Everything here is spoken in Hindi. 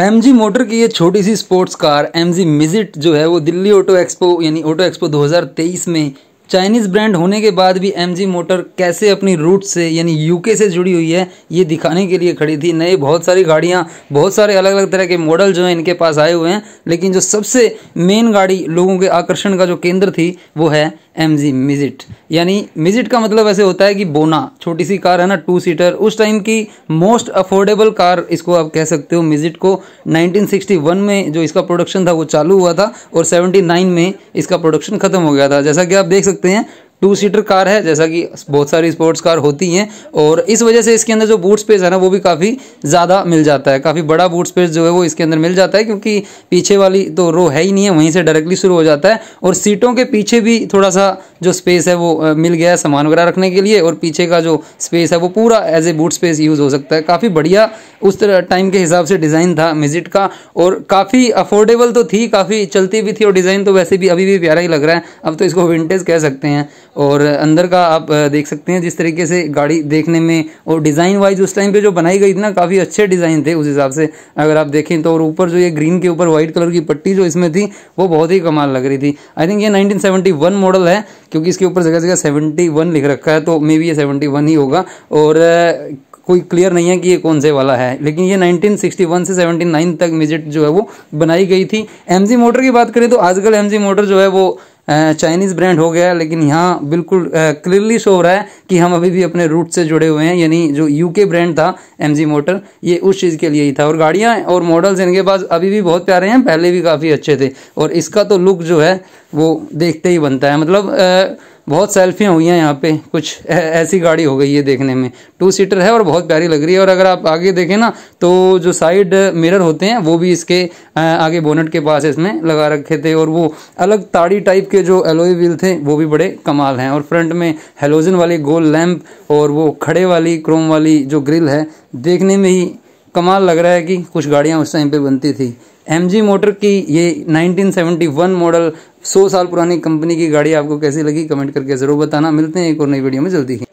एम जी मोटर की ये छोटी सी sports car M G Midget जो है वो दिल्ली ऑटो एक्सपो यानी ऑटो एक्सपो 2023 में चाइनीज़ ब्रांड होने के बाद भी एम जी मोटर कैसे अपनी रूट से यानी यूके से जुड़ी हुई है ये दिखाने के लिए खड़ी थी नए बहुत सारी गाड़ियाँ बहुत सारे अलग अलग तरह के मॉडल जो हैं इनके पास आए हुए हैं लेकिन जो सबसे मेन गाड़ी लोगों के आकर्षण का जो केंद्र थी वो है एम जी मिजिट यानी मिजिट का मतलब ऐसे होता है कि बोना छोटी सी कार है ना टू सीटर उस टाइम की मोस्ट अफोर्डेबल कार इसको आप कह सकते हो मिजिट को 1961 में जो इसका प्रोडक्शन था वो चालू हुआ था और 79 में इसका प्रोडक्शन ख़त्म हो गया था जैसा कि आप देख सकते हैं टू सीटर कार है जैसा कि बहुत सारी स्पोर्ट्स कार होती हैं और इस वजह से इसके अंदर जो बूट स्पेस है ना वो भी काफ़ी ज़्यादा मिल जाता है काफ़ी बड़ा बूट स्पेस जो है वो इसके अंदर मिल जाता है क्योंकि पीछे वाली तो रो है ही नहीं है वहीं से डायरेक्टली शुरू हो जाता है और सीटों के पीछे भी थोड़ा सा जो स्पेस है वो मिल गया है सामान वगैरह रखने के लिए और पीछे का जो स्पेस है वो पूरा as a boot space use हो सकता है काफ़ी बढ़िया उस टाइम के हिसाब से डिज़ाइन था मिजिट का और काफ़ी अफोर्डेबल तो थी काफ़ी चलती भी थी और डिज़ाइन तो वैसे भी अभी भी प्यारा ही लग रहा है अब तो इसको विंटेज कह सकते हैं और अंदर का आप देख सकते हैं जिस तरीके से गाड़ी देखने में और डिज़ाइन वाइज उस टाइम पे जो बनाई गई थी ना काफ़ी अच्छे डिज़ाइन थे उस हिसाब से अगर आप देखें तो और ऊपर जो ये ग्रीन के ऊपर व्हाइट कलर की पट्टी जो इसमें थी वो बहुत ही कमाल लग रही थी आई थिंक ये 1971 मॉडल है क्योंकि इसके ऊपर जगह जगह सेवेंटी लिख रखा है तो मे बी ये सेवेंटी ही होगा और कोई क्लियर नहीं है कि ये कौन से वाला है लेकिन ये 1961 से 79 तक मिजिट जो है वो बनाई गई थी एमजी मोटर की बात करें तो आजकल एमजी मोटर जो है वो चाइनीज़ ब्रांड हो गया लेकिन यहाँ बिल्कुल क्लियरली शो हो रहा है कि हम अभी भी अपने रूट से जुड़े हुए हैं यानी जो यूके ब्रांड था एम मोटर ये उस चीज़ के लिए ही था और गाड़ियाँ और मॉडल्स इनके पास अभी भी बहुत प्यारे हैं पहले भी काफ़ी अच्छे थे और इसका तो लुक जो है वो देखते ही बनता है मतलब आ, बहुत सेल्फियाँ हुई हैं यहाँ पे कुछ ऐसी गाड़ी हो गई है देखने में टू सीटर है और बहुत प्यारी लग रही है और अगर आप आगे देखें ना तो जो साइड मिरर होते हैं वो भी इसके आगे बोनट के पास इसमें लगा रखे थे और वो अलग ताड़ी टाइप के जो एलोई व्हील थे वो भी बड़े कमाल हैं और फ्रंट में हेलोजन वाले गोल लैम्प और वो खड़े वाली क्रोम वाली जो ग्रिल है देखने में ही कमाल लग रहा है कि कुछ गाड़ियाँ उस टाइम पर बनती थी एम मोटर की ये 1971 मॉडल 100 साल पुरानी कंपनी की गाड़ी आपको कैसी लगी कमेंट करके ज़रूर बताना मिलते हैं एक और नई वीडियो में जल्दी ही